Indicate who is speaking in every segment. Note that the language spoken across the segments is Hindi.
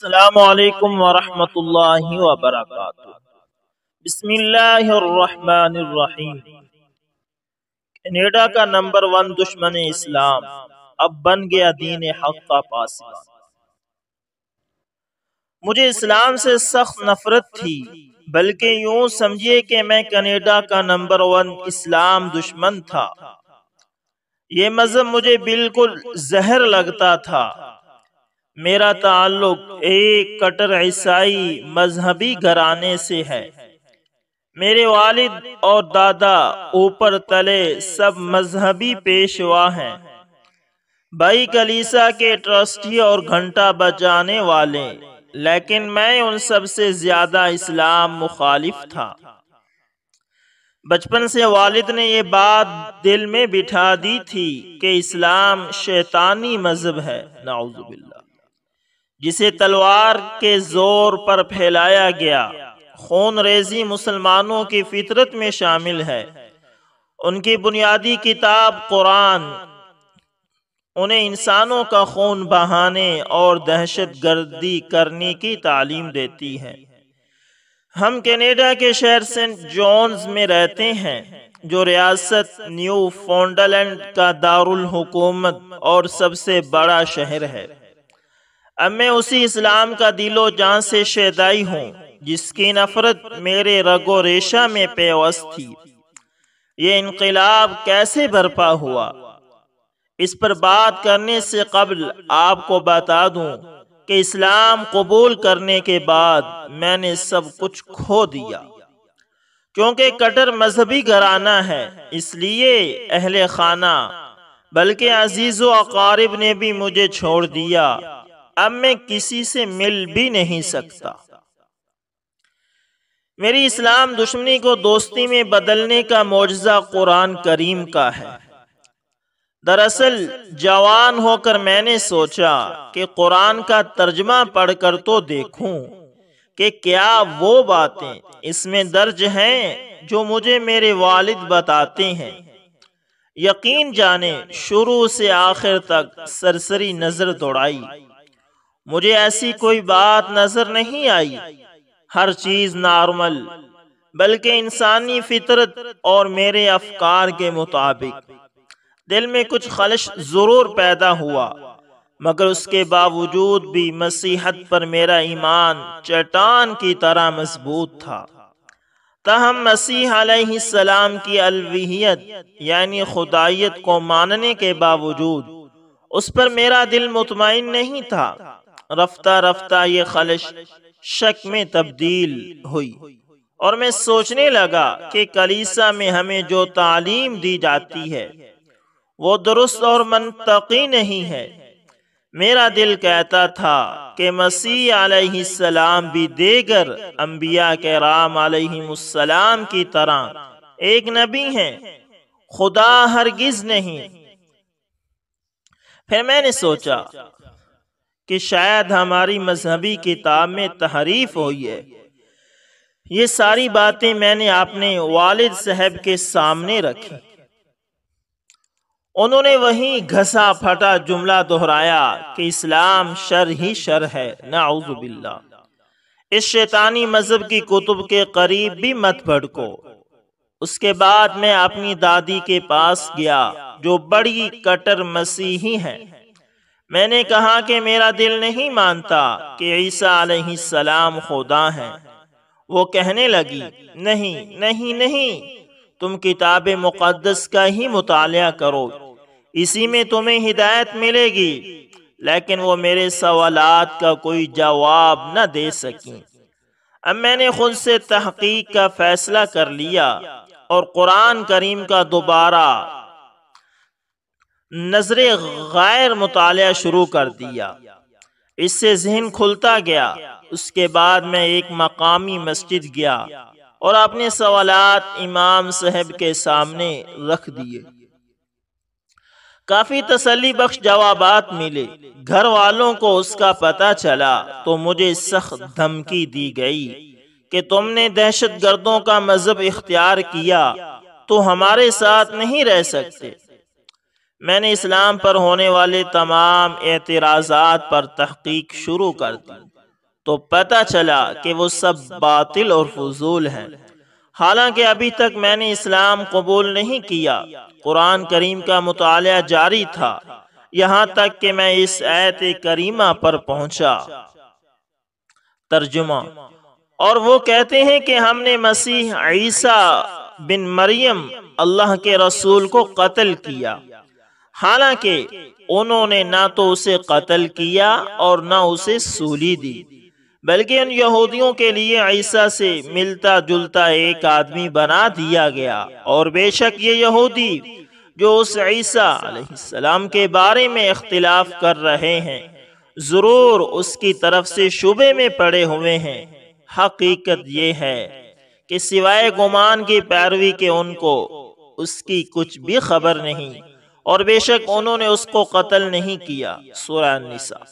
Speaker 1: कनेडा का नंबर वन दुश्मन इस्लाम अब बन गया दीन हक का पास मुझे इस्लाम से सख्त नफरत थी बल्कि यूं समझिए कि मैं कनेडा का नंबर वन इस्लाम दुश्मन था ये मजहब मुझे बिल्कुल जहर लगता था मेरा ताल्लुक एक कटर ईसाई मजहबी घराने से है मेरे वालिद और दादा ऊपर तले सब मजहबी पेशवा हैं भाई कलीसा के ट्रस्टी और घंटा बजाने वाले लेकिन मैं उन सब से ज़्यादा इस्लाम मुखालिफ था बचपन से वालिद ने ये बात दिल में बिठा दी थी कि इस्लाम शैतानी मज़हब है नाउजुबिल्ला जिसे तलवार के जोर पर फैलाया गया खून रेजी मुसलमानों की फितरत में शामिल है उनकी बुनियादी किताब कुरान उन्हें इंसानों का खून बहाने और दहशत गर्दी करने की तालीम देती है हम कनाडा के शहर सेंट जॉन्स में रहते हैं जो रियासत न्यू फोंडलैंड का दारुल हुकूमत और सबसे बड़ा शहर है अब मैं उसी इस्लाम का दिलो जान से शेदाई हूँ जिसकी नफरत मेरे रगो रेशा में पेवस थी ये इनकलाब कैसे भरपा हुआ इस पर बात करने से कबल आपको बता दू कि इस्लाम कबूल करने के बाद मैंने सब कुछ खो दिया क्योंकि कटर मजहबी घराना है इसलिए अहल खाना बल्कि अजीज़ अकारिब ने भी मुझे छोड़ दिया अब मैं किसी से मिल भी नहीं सकता मेरी इस्लाम दुश्मनी को दोस्ती में बदलने का मुआजा कुरान करीम का है दरअसल जवान होकर मैंने सोचा कि कुरान का तर्जमा पढ़कर तो देखूं कि क्या वो बातें इसमें दर्ज हैं जो मुझे मेरे वालिद बताते हैं यकीन जाने शुरू से आखिर तक सरसरी नज़र दौड़ाई मुझे ऐसी कोई बात नजर नहीं आई हर चीज नॉर्मल बल्कि इंसानी फितरत और मेरे अफकार के मुताबिक दिल में कुछ खलश ज़रूर पैदा हुआ मगर उसके बावजूद भी मसीहत पर मेरा ईमान चट्टान की तरह मजबूत था तहम मसीह सलाम की अलवियत यानी खुदाइत को मानने के बावजूद उस पर मेरा दिल मुतमिन नहीं था रफ्ता रफ्ता ये खलिश शक में तब्दील हुई और मैं सोचने लगा कि कलीसा में हमें जो तालीम दी जाती है वो दुरुस्त और मनतकी नहीं है मेरा दिल कहता था कि मसीह सलाम भी देगर अम्बिया के राम आलम की तरह एक नबी हैं खुदा हरगिज नहीं फिर मैंने सोचा कि शायद हमारी मजहबी किताब में तहरीफ हुई है ये सारी बातें मैंने अपने वालिद साहब के सामने रखी उन्होंने वहीं घसा फटा जुमला दोहराया कि इस्लाम शर ही शर है नाउजुबिल्ला इस शैतानी मजहब की कुतुब के करीब भी मत भड़को उसके बाद मैं अपनी दादी के पास गया जो बड़ी कटर मसीही हैं मैंने कहा कि मेरा दिल नहीं मानता कि ईसा सलाम खुदा हैं वो कहने लगी नहीं नहीं नहीं तुम किताब मुक़दस का ही मुताल करो इसी में तुम्हें हिदायत मिलेगी लेकिन वो मेरे सवालात का कोई जवाब न दे सकी अब मैंने खुद से तहकीक का फ़ैसला कर लिया और कुरान करीम का दोबारा नजर गैर मुताल शुरू कर दिया इससे जहन खुलता गया उसके बाद मैं एक मकामी मस्जिद गया और अपने सवाल इमाम साहब के सामने रख दिए काफ़ी तसली बख्श जवाब मिले घर वालों को उसका पता चला तो मुझे सख्त धमकी दी गई कि तुमने दहशत गर्दों का मज़हब इख्तियार किया तो हमारे साथ नहीं रह सकते मैंने इस्लाम पर होने वाले तमाम एतराज़ात पर तहकीक शुरू कर दी तो पता चला कि वो सब बातिल और फजूल है हालांकि अभी तक मैंने इस्लाम कबूल नहीं किया कुरान करीम का मुताल जारी था यहाँ तक कि मैं इस ऐत करीमा पर पहुँचा तर्जुमा और वो कहते हैं कि हमने मसीह ईसा बिन मरियम अल्लाह के रसूल को कत्ल किया हालांकि उन्होंने ना तो उसे कत्ल किया और ना उसे सूली दी बल्कि उन यहूदियों के लिए ईसा से मिलता जुलता एक आदमी बना दिया गया और बेशक ये यहूदी जो उस ईसा सलाम के बारे में इख्तिलाफ कर रहे हैं ज़रूर उसकी तरफ से शुबे में पड़े हुए हैं हकीकत ये है कि सिवाय गुमान की पैरवी के उनको उसकी कुछ भी खबर नहीं और बेशक उन्होंने उसको कत्ल नहीं किया सूरा निसा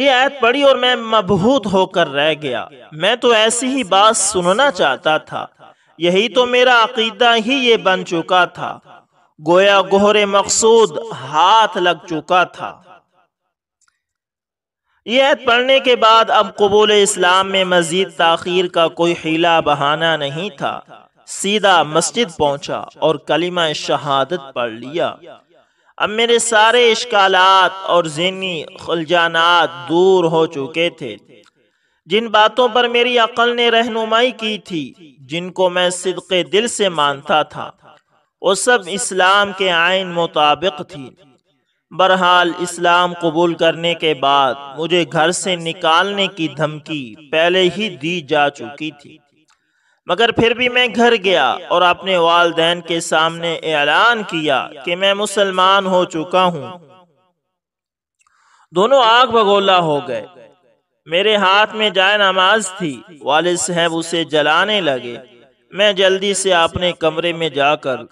Speaker 1: ये आयत पढ़ी और मैं मबहूत होकर रह गया मैं तो ऐसी ही बात सुनना चाहता था यही तो मेरा अकीदा ही ये बन चुका था गोया गोहरे मकसूद हाथ लग चुका था यह आयत पढ़ने के बाद अब कबूल इस्लाम में मजीद ताखिर का कोई हीला बहाना नहीं था सीधा मस्जिद पहुंचा और कलिमा शहादत पढ़ लिया अब मेरे सारे इश्कालात और जहनी खुलजानात दूर हो चुके थे जिन बातों पर मेरी अकल ने रहनुमाई की थी जिनको मैं सदक दिल से मानता था वो सब इस्लाम के आयन मुताबिक थी बहरहाल इस्लाम कबूल करने के बाद मुझे घर से निकालने की धमकी पहले ही दी जा चुकी थी मगर फिर भी मैं घर गया और अपने वालदेन के सामने ऐलान किया कि मैं मुसलमान हो चुका हूं दोनों आग बगोला हो गए मेरे हाथ में जाय नमाज थी वालिद साहब उसे जलाने लगे मैं जल्दी से अपने कमरे में जाकर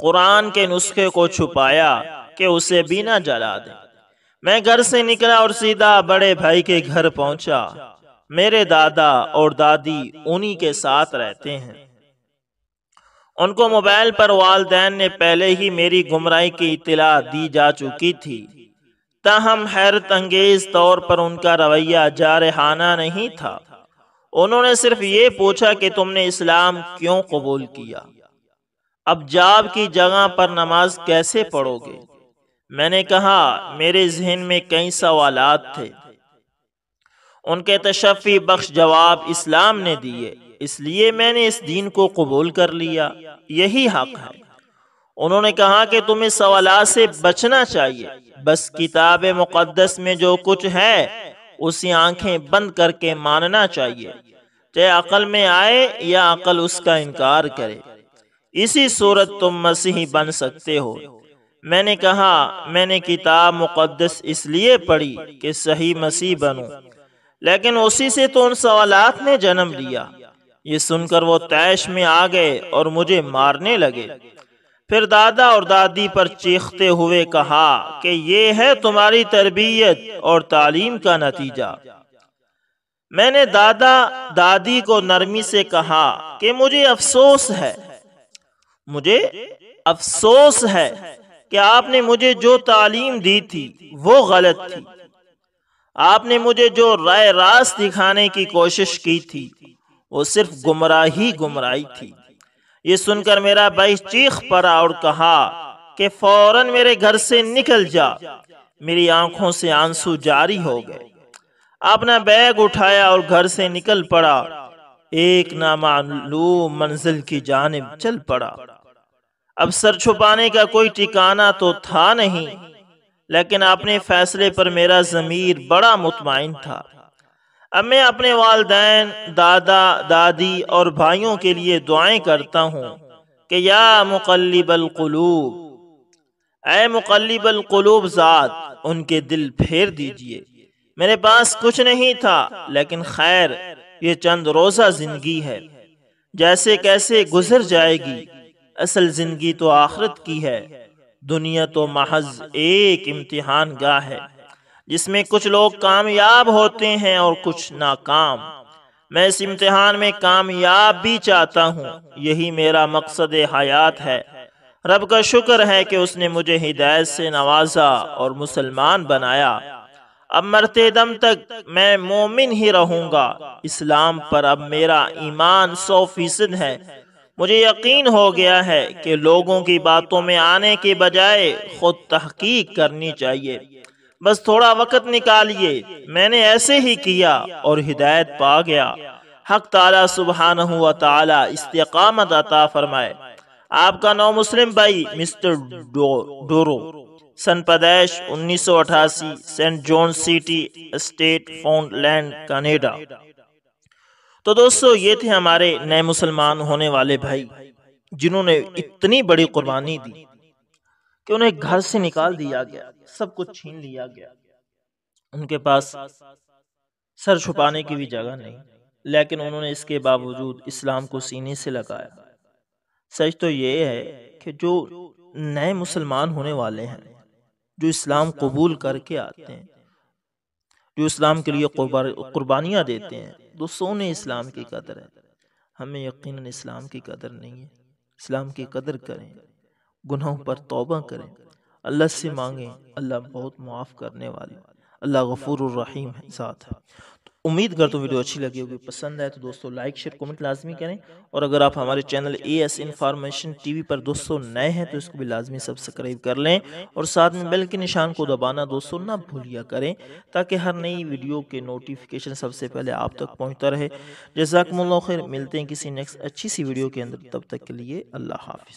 Speaker 1: कुरान के नुस्खे को छुपाया कि उसे बिना जला दे मैं घर से निकला और सीधा बड़े भाई के घर पहुंचा मेरे दादा और दादी उन्हीं के साथ रहते हैं उनको मोबाइल पर वालदेन ने पहले ही मेरी गुमराह की इतला दी जा चुकी थी तहम हैरत अंगेज तौर पर उनका रवैया जारहाना नहीं था उन्होंने सिर्फ ये पूछा कि तुमने इस्लाम क्यों कबूल किया अब जाब की जगह पर नमाज कैसे पढ़ोगे मैंने कहा मेरे जहन में कई सवालात थे उनके तशफ़ी बख्श जवाब इस्लाम ने दिए इसलिए मैंने इस दीन को कबूल कर लिया यही हक है उन्होंने कहा कि तुम्हें सवाल से बचना चाहिए बस किताब मुक़दस में जो कुछ है उसे आंखें बंद करके मानना चाहिए चाहे अकल में आए या अकल उसका इनकार करे इसी सूरत तुम मसीही बन सकते हो मैंने कहा मैंने किताब मुक़दस इसलिए पढ़ी कि सही मसीह बनूं लेकिन उसी से तो उन सवालात ने जन्म लिया ये सुनकर वो तैश में आ गए और मुझे मारने लगे फिर दादा और दादी पर चीखते हुए कहा कि ये है तुम्हारी तरबियत और तालीम का नतीजा मैंने दादा दादी को नरमी से कहा कि मुझे अफसोस है मुझे अफसोस है कि आपने मुझे जो तालीम दी थी वो गलत थी आपने मुझे जो राय रास दिखाने की कोशिश की थी वो सिर्फ गुमराही गुमराही थी ये सुनकर मेरा भाई चीख पड़ा और कहा कि फौरन मेरे घर से निकल जा मेरी आंखों से आंसू जारी हो गए अपना बैग उठाया और घर से निकल पड़ा एक नामालूम मंजिल की जानब चल पड़ा अब सर छुपाने का कोई ठिकाना तो था नहीं लेकिन अपने फैसले पर मेरा ज़मीर बड़ा मुतमिन था अब मैं अपने वालदेन दादा दादी और भाइयों के लिए दुआएं करता हूँ कि या मुकलबलकलूब ए मुकलबलकलूब ज़ात उनके दिल फेर दीजिए मेरे पास कुछ नहीं था लेकिन खैर ये चंद रोज़ा ज़िंदगी है जैसे कैसे गुजर जाएगी असल ज़िंदगी तो आखरत की है दुनिया तो महज एक इम्तिहान गाह है जिसमें कुछ लोग कामयाब होते हैं और कुछ नाकाम मैं इस इम्तिहान में कामयाब भी चाहता हूँ यही मेरा मकसद हयात है रब का शुक्र है कि उसने मुझे हिदायत से नवाजा और मुसलमान बनाया अब मरते दम तक मैं मोमिन ही रहूँगा इस्लाम पर अब मेरा ईमान सौ फीसद है मुझे यकीन हो गया है कि लोगों की बातों में आने के बजाय खुद तहकीक करनी चाहिए बस थोड़ा वक्त निकालिए मैंने ऐसे ही किया और हिदायत पा गया हक ताला सुबहान हुआ ताला इस्तकामत अता फरमाए आपका नौ मुस्लिम भाई मिस्टर डोरो सन पैदाइश उन्नीस सौ अठासी Saint John City state Foundland Canada तो दोस्तों ये थे हमारे नए मुसलमान होने वाले भाई जिन्होंने इतनी बड़ी कुर्बानी दी कि उन्हें घर से निकाल दिया गया सब कुछ छीन लिया गया उनके पास सर छुपाने की भी जगह नहीं लेकिन उन्होंने इसके बावजूद इस्लाम को सीने से लगाया सच तो ये है कि जो नए मुसलमान होने वाले हैं जो इस्लाम कबूल करके आते हैं जो इस्लाम के लिए कुर्बानियाँ देते हैं तो सोने इस्लाम की कदर है हमें यकीन इस्लाम की कदर नहीं है इस्लाम की कदर करें गुनाहों पर तोबा करें अल्लाह से मांगें अल्लाह बहुत माफ़ करने वाले अल्लाह गफूर रहीम है साथ है उम्मीद करता हूँ वीडियो अच्छी लगी होगी पसंद आए तो दोस्तों लाइक शेयर कमेंट लाजमी करें और अगर आप हमारे channel A S information V पर दोस्तों नए हैं तो इसको भी लाजमी सब्सक्राइब कर लें और साथ में बेल के निशान को दबाना दोस्तों ना भूलिया करें ताकि हर नई वीडियो के नोटिफिकेशन सबसे पहले आप तक पहुँचता रहे जैसा खैर मिलते हैं किसी नेक्स्ट अच्छी सी वीडियो के अंदर तब तक के लिए अल्लाह हाफ़